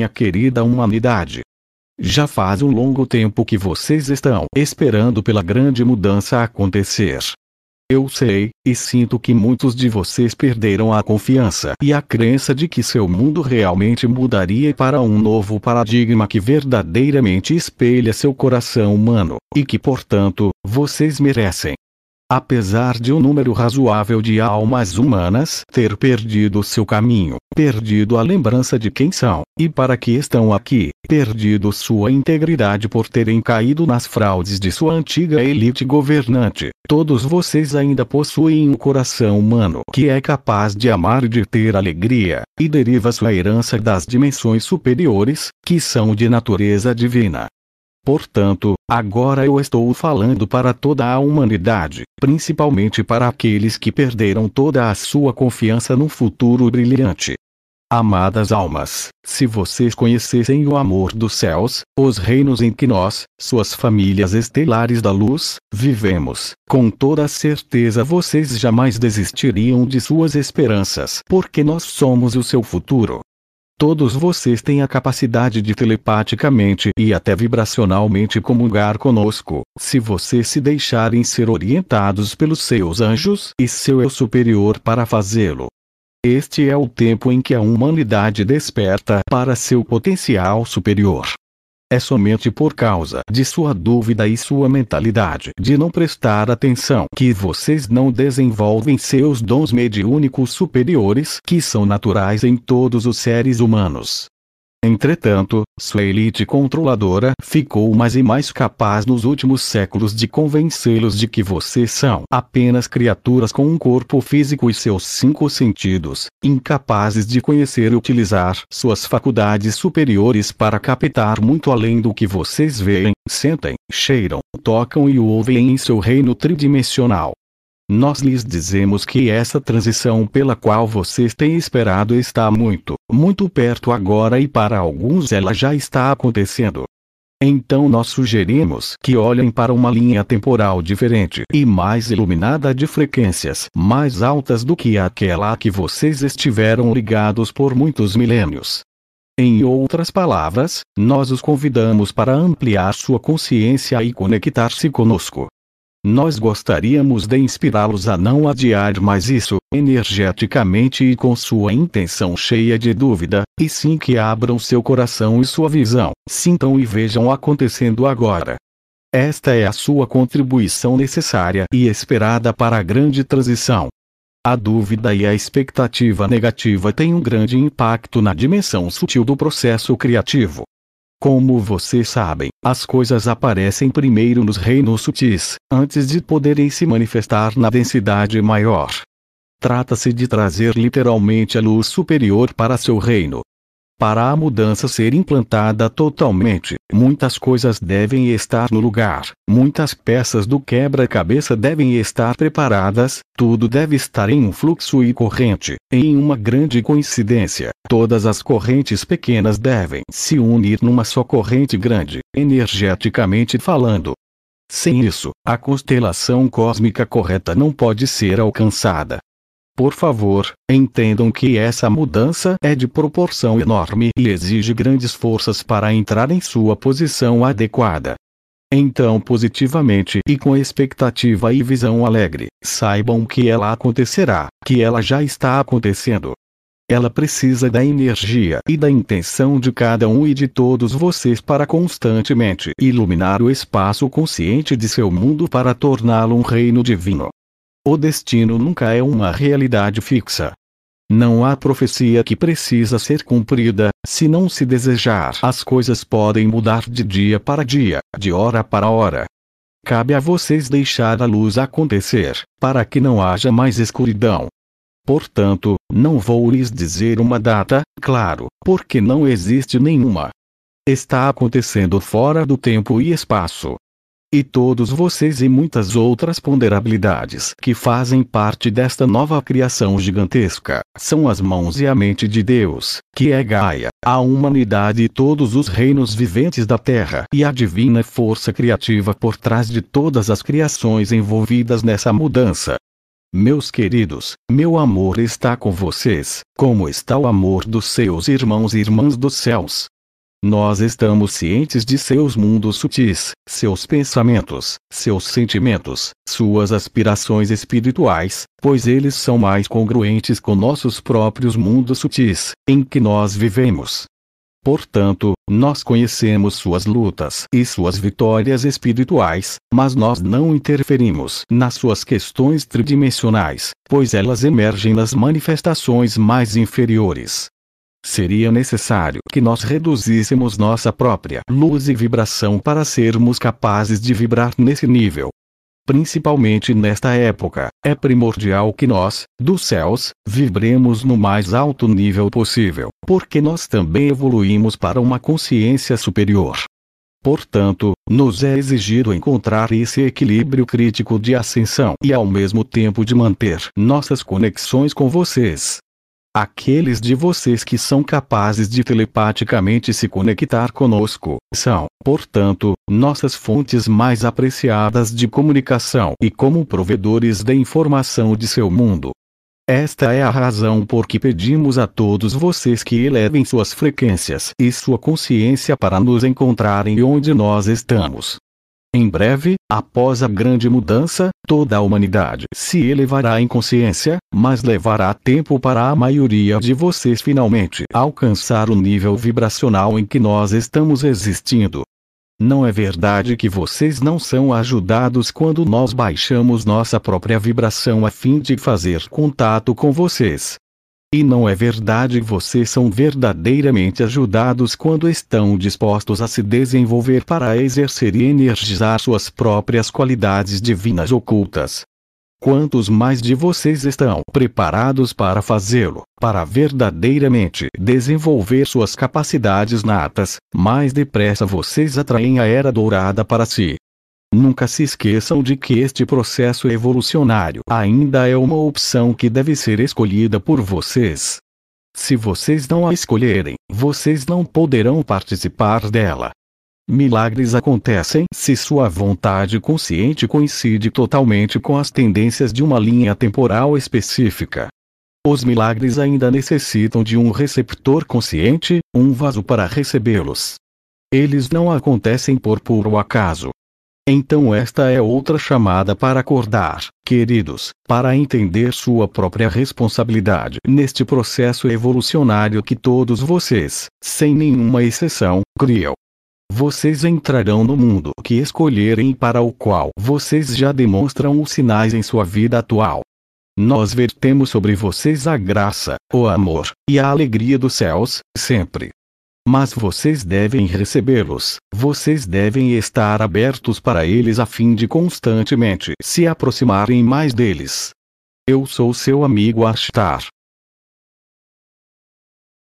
minha querida humanidade. Já faz um longo tempo que vocês estão esperando pela grande mudança acontecer. Eu sei, e sinto que muitos de vocês perderam a confiança e a crença de que seu mundo realmente mudaria para um novo paradigma que verdadeiramente espelha seu coração humano, e que, portanto, vocês merecem. Apesar de um número razoável de almas humanas ter perdido seu caminho, perdido a lembrança de quem são, e para que estão aqui, perdido sua integridade por terem caído nas fraudes de sua antiga elite governante, todos vocês ainda possuem um coração humano que é capaz de amar e de ter alegria, e deriva sua herança das dimensões superiores, que são de natureza divina. Portanto, agora eu estou falando para toda a humanidade, principalmente para aqueles que perderam toda a sua confiança no futuro brilhante. Amadas almas, se vocês conhecessem o amor dos céus, os reinos em que nós, suas famílias estelares da luz, vivemos, com toda certeza vocês jamais desistiriam de suas esperanças, porque nós somos o seu futuro. Todos vocês têm a capacidade de telepaticamente e até vibracionalmente comungar conosco, se vocês se deixarem ser orientados pelos seus anjos e seu eu superior para fazê-lo. Este é o tempo em que a humanidade desperta para seu potencial superior. É somente por causa de sua dúvida e sua mentalidade de não prestar atenção que vocês não desenvolvem seus dons mediúnicos superiores que são naturais em todos os seres humanos. Entretanto, sua elite controladora ficou mais e mais capaz nos últimos séculos de convencê-los de que vocês são apenas criaturas com um corpo físico e seus cinco sentidos, incapazes de conhecer e utilizar suas faculdades superiores para captar muito além do que vocês veem, sentem, cheiram, tocam e ouvem em seu reino tridimensional. Nós lhes dizemos que essa transição pela qual vocês têm esperado está muito, muito perto agora e para alguns ela já está acontecendo. Então nós sugerimos que olhem para uma linha temporal diferente e mais iluminada de frequências mais altas do que aquela a que vocês estiveram ligados por muitos milênios. Em outras palavras, nós os convidamos para ampliar sua consciência e conectar-se conosco. Nós gostaríamos de inspirá-los a não adiar mais isso, energeticamente e com sua intenção cheia de dúvida, e sim que abram seu coração e sua visão, sintam e vejam acontecendo agora. Esta é a sua contribuição necessária e esperada para a grande transição. A dúvida e a expectativa negativa têm um grande impacto na dimensão sutil do processo criativo. Como vocês sabem, as coisas aparecem primeiro nos reinos sutis, antes de poderem se manifestar na densidade maior. Trata-se de trazer literalmente a luz superior para seu reino, para a mudança ser implantada totalmente, muitas coisas devem estar no lugar, muitas peças do quebra-cabeça devem estar preparadas, tudo deve estar em um fluxo e corrente, em uma grande coincidência. Todas as correntes pequenas devem se unir numa só corrente grande, energeticamente falando. Sem isso, a constelação cósmica correta não pode ser alcançada. Por favor, entendam que essa mudança é de proporção enorme e exige grandes forças para entrar em sua posição adequada. Então, positivamente e com expectativa e visão alegre, saibam que ela acontecerá, que ela já está acontecendo. Ela precisa da energia e da intenção de cada um e de todos vocês para constantemente iluminar o espaço consciente de seu mundo para torná-lo um reino divino. O destino nunca é uma realidade fixa. Não há profecia que precisa ser cumprida, se não se desejar. As coisas podem mudar de dia para dia, de hora para hora. Cabe a vocês deixar a luz acontecer, para que não haja mais escuridão. Portanto, não vou lhes dizer uma data, claro, porque não existe nenhuma. Está acontecendo fora do tempo e espaço, e todos vocês e muitas outras ponderabilidades que fazem parte desta nova criação gigantesca, são as mãos e a mente de Deus, que é Gaia, a humanidade e todos os reinos viventes da Terra e a divina força criativa por trás de todas as criações envolvidas nessa mudança. Meus queridos, meu amor está com vocês, como está o amor dos seus irmãos e irmãs dos céus, nós estamos cientes de seus mundos sutis, seus pensamentos, seus sentimentos, suas aspirações espirituais, pois eles são mais congruentes com nossos próprios mundos sutis, em que nós vivemos. Portanto, nós conhecemos suas lutas e suas vitórias espirituais, mas nós não interferimos nas suas questões tridimensionais, pois elas emergem nas manifestações mais inferiores, Seria necessário que nós reduzíssemos nossa própria luz e vibração para sermos capazes de vibrar nesse nível. Principalmente nesta época, é primordial que nós, dos céus, vibremos no mais alto nível possível, porque nós também evoluímos para uma consciência superior. Portanto, nos é exigido encontrar esse equilíbrio crítico de ascensão e ao mesmo tempo de manter nossas conexões com vocês, Aqueles de vocês que são capazes de telepaticamente se conectar conosco são, portanto, nossas fontes mais apreciadas de comunicação e como provedores de informação de seu mundo. Esta é a razão por que pedimos a todos vocês que elevem suas frequências e sua consciência para nos encontrarem onde nós estamos, em breve, após a grande mudança, toda a humanidade se elevará em consciência, mas levará tempo para a maioria de vocês finalmente alcançar o nível vibracional em que nós estamos existindo. Não é verdade que vocês não são ajudados quando nós baixamos nossa própria vibração a fim de fazer contato com vocês, e não é verdade, vocês são verdadeiramente ajudados quando estão dispostos a se desenvolver para exercer e energizar suas próprias qualidades divinas ocultas. Quantos mais de vocês estão preparados para fazê-lo, para verdadeiramente desenvolver suas capacidades natas, mais depressa vocês atraem a era dourada para si. Nunca se esqueçam de que este processo evolucionário ainda é uma opção que deve ser escolhida por vocês. Se vocês não a escolherem, vocês não poderão participar dela. Milagres acontecem se sua vontade consciente coincide totalmente com as tendências de uma linha temporal específica. Os milagres ainda necessitam de um receptor consciente, um vaso para recebê-los. Eles não acontecem por puro acaso. Então esta é outra chamada para acordar, queridos, para entender sua própria responsabilidade neste processo evolucionário que todos vocês, sem nenhuma exceção, criam. Vocês entrarão no mundo que escolherem e para o qual vocês já demonstram os sinais em sua vida atual. Nós vertemos sobre vocês a graça, o amor e a alegria dos céus, sempre mas vocês devem recebê-los, vocês devem estar abertos para eles a fim de constantemente se aproximarem mais deles. Eu sou seu amigo Ashtar,